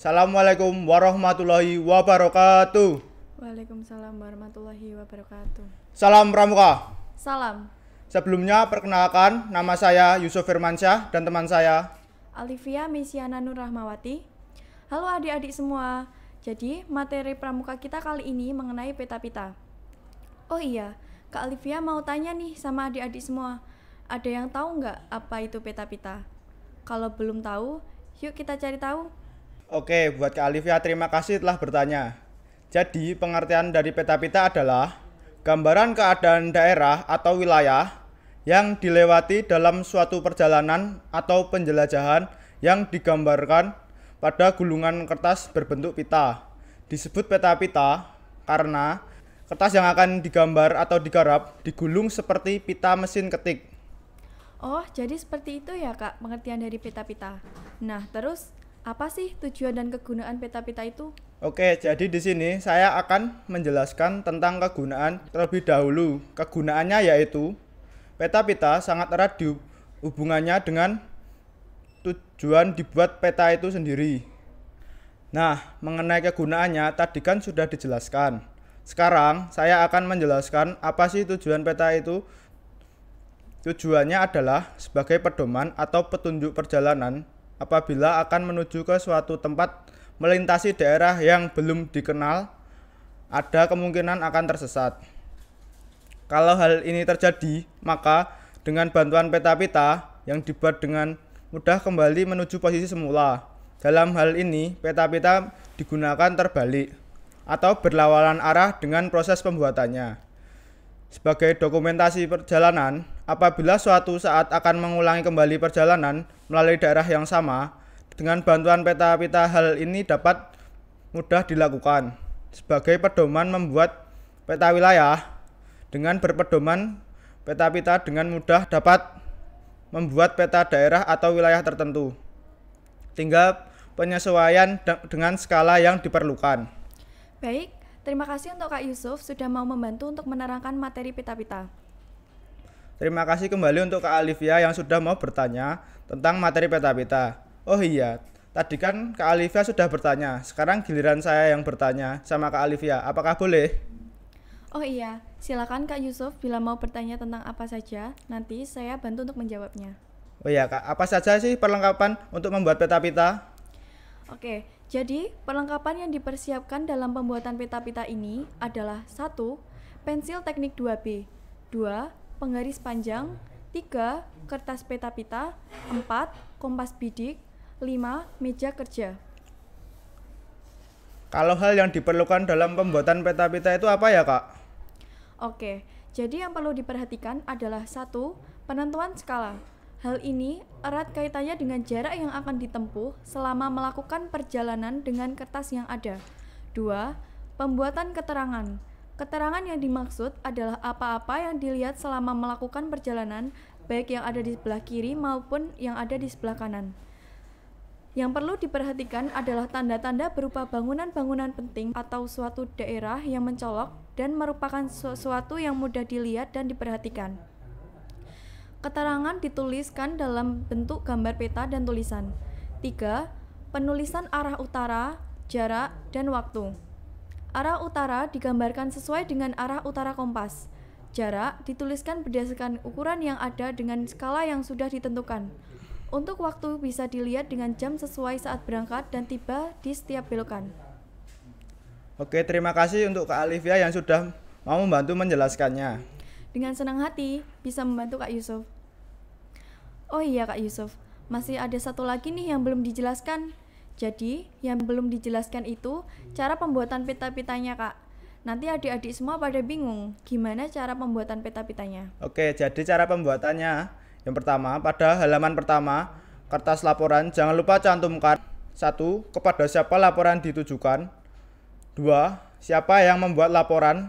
Assalamualaikum warahmatullahi wabarakatuh. Waalaikumsalam warahmatullahi wabarakatuh. Salam Pramuka. Salam. Sebelumnya perkenalkan nama saya Yusuf Firmansyah dan teman saya Alivia Misiana Nur Rahmawati. Halo adik-adik semua. Jadi, materi pramuka kita kali ini mengenai peta-pita. Oh iya, Kak Alivia mau tanya nih sama adik-adik semua. Ada yang tahu nggak apa itu peta-pita? Kalau belum tahu, yuk kita cari tahu. Oke, buat Kak Alif terima kasih telah bertanya. Jadi, pengertian dari peta pita adalah gambaran keadaan daerah atau wilayah yang dilewati dalam suatu perjalanan atau penjelajahan yang digambarkan pada gulungan kertas berbentuk pita. Disebut peta-pita karena kertas yang akan digambar atau digarap digulung seperti pita mesin ketik. Oh, jadi seperti itu ya, Kak, pengertian dari peta-pita. Nah, terus apa sih tujuan dan kegunaan peta-peta itu? Oke, jadi di sini saya akan menjelaskan tentang kegunaan terlebih dahulu. Kegunaannya yaitu peta-peta sangat erat di hubungannya dengan tujuan dibuat peta itu sendiri. Nah, mengenai kegunaannya tadi kan sudah dijelaskan. Sekarang saya akan menjelaskan apa sih tujuan peta itu. Tujuannya adalah sebagai pedoman atau petunjuk perjalanan apabila akan menuju ke suatu tempat melintasi daerah yang belum dikenal, ada kemungkinan akan tersesat. Kalau hal ini terjadi, maka dengan bantuan peta pita yang dibuat dengan mudah kembali menuju posisi semula. Dalam hal ini, peta pita digunakan terbalik atau berlawanan arah dengan proses pembuatannya. Sebagai dokumentasi perjalanan, Apabila suatu saat akan mengulangi kembali perjalanan melalui daerah yang sama, dengan bantuan peta-peta hal ini dapat mudah dilakukan. Sebagai pedoman membuat peta wilayah, dengan berpedoman peta-peta dengan mudah dapat membuat peta daerah atau wilayah tertentu. Tinggal penyesuaian dengan skala yang diperlukan. Baik, terima kasih untuk Kak Yusuf sudah mau membantu untuk menerangkan materi peta-peta. Terima kasih kembali untuk Kak Alivia yang sudah mau bertanya tentang materi peta-peta. Oh iya, tadi kan Kak Alivia sudah bertanya. Sekarang giliran saya yang bertanya sama Kak Alivia. Apakah boleh? Oh iya, silakan Kak Yusuf bila mau bertanya tentang apa saja, nanti saya bantu untuk menjawabnya. Oh iya, Kak, apa saja sih perlengkapan untuk membuat peta-peta? Oke, jadi perlengkapan yang dipersiapkan dalam pembuatan peta-peta ini adalah satu, Pensil teknik 2B 2 penggaris panjang, 3. kertas peta pita, 4. kompas bidik, 5. meja kerja. Kalau hal yang diperlukan dalam pembuatan peta pita itu apa ya, Kak? Oke, jadi yang perlu diperhatikan adalah satu penentuan skala. Hal ini erat kaitannya dengan jarak yang akan ditempuh selama melakukan perjalanan dengan kertas yang ada. 2. Pembuatan keterangan. Keterangan yang dimaksud adalah apa-apa yang dilihat selama melakukan perjalanan, baik yang ada di sebelah kiri maupun yang ada di sebelah kanan. Yang perlu diperhatikan adalah tanda-tanda berupa bangunan-bangunan penting atau suatu daerah yang mencolok dan merupakan sesuatu yang mudah dilihat dan diperhatikan. Keterangan dituliskan dalam bentuk gambar peta dan tulisan. 3. Penulisan arah utara, jarak, dan waktu. Arah utara digambarkan sesuai dengan arah utara kompas. Jarak dituliskan berdasarkan ukuran yang ada dengan skala yang sudah ditentukan. Untuk waktu bisa dilihat dengan jam sesuai saat berangkat dan tiba di setiap belokan. Oke, terima kasih untuk Kak Alivia yang sudah mau membantu menjelaskannya. Dengan senang hati bisa membantu Kak Yusuf. Oh iya Kak Yusuf, masih ada satu lagi nih yang belum dijelaskan, jadi, yang belum dijelaskan itu cara pembuatan peta pitanya Kak. Nanti adik-adik semua pada bingung gimana cara pembuatan peta pitanya Oke, jadi cara pembuatannya yang pertama, pada halaman pertama, kertas laporan jangan lupa cantumkan satu Kepada siapa laporan ditujukan? dua Siapa yang membuat laporan?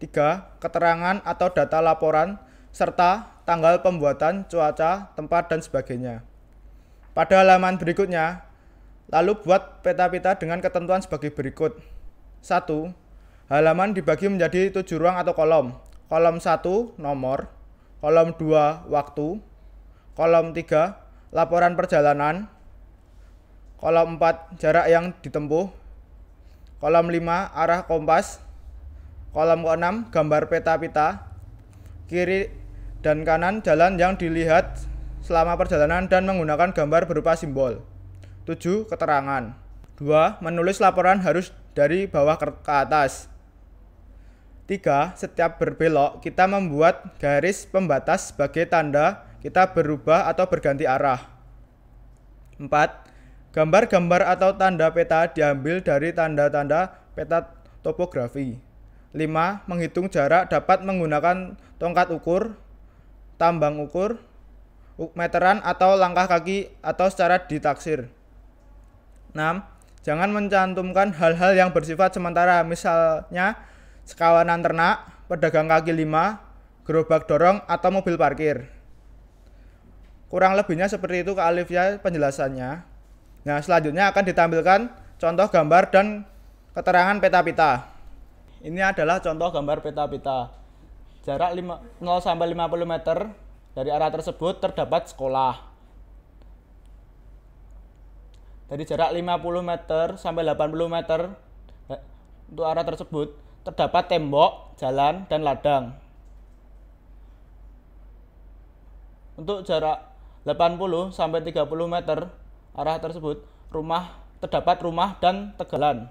tiga Keterangan atau data laporan serta tanggal pembuatan, cuaca, tempat dan sebagainya. Pada halaman berikutnya, Lalu buat peta-peta dengan ketentuan sebagai berikut. 1. Halaman dibagi menjadi 7 ruang atau kolom. Kolom 1 nomor, kolom 2 waktu, kolom 3 laporan perjalanan, kolom 4 jarak yang ditempuh, kolom 5 arah kompas, kolom 6 gambar peta-peta, kiri dan kanan jalan yang dilihat selama perjalanan dan menggunakan gambar berupa simbol. 7. Keterangan 2. Menulis laporan harus dari bawah ke atas 3. Setiap berbelok, kita membuat garis pembatas sebagai tanda kita berubah atau berganti arah 4. Gambar-gambar atau tanda peta diambil dari tanda-tanda peta topografi 5. Menghitung jarak dapat menggunakan tongkat ukur, tambang ukur, meteran atau langkah kaki atau secara ditaksir. 6. Jangan mencantumkan hal-hal yang bersifat sementara, misalnya sekawanan ternak, pedagang kaki lima, gerobak dorong, atau mobil parkir. Kurang lebihnya seperti itu ke Alif ya penjelasannya. Nah, selanjutnya akan ditampilkan contoh gambar dan keterangan peta pita Ini adalah contoh gambar peta pita Jarak 0 sampai 50 meter dari arah tersebut terdapat sekolah dari jarak 50 meter sampai 80 meter eh, untuk arah tersebut terdapat tembok, jalan, dan ladang. Untuk jarak 80 sampai 30 meter arah tersebut rumah terdapat rumah dan tegalan.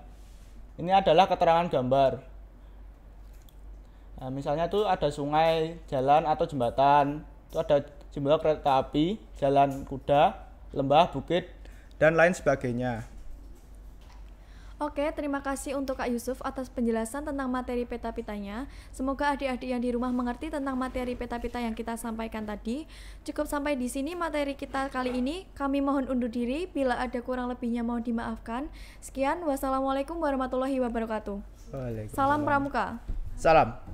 Ini adalah keterangan gambar. Nah, misalnya itu ada sungai, jalan atau jembatan. Itu ada jembatan kereta api, jalan kuda, lembah, bukit, dan lain sebagainya. Oke, terima kasih untuk Kak Yusuf atas penjelasan tentang materi peta pitanya. Semoga adik-adik yang di rumah mengerti tentang materi peta-peta yang kita sampaikan tadi. Cukup sampai di sini materi kita kali ini. Kami mohon undur diri. Bila ada kurang lebihnya mohon dimaafkan. Sekian, wassalamualaikum warahmatullahi wabarakatuh. Salam Pramuka. Salam.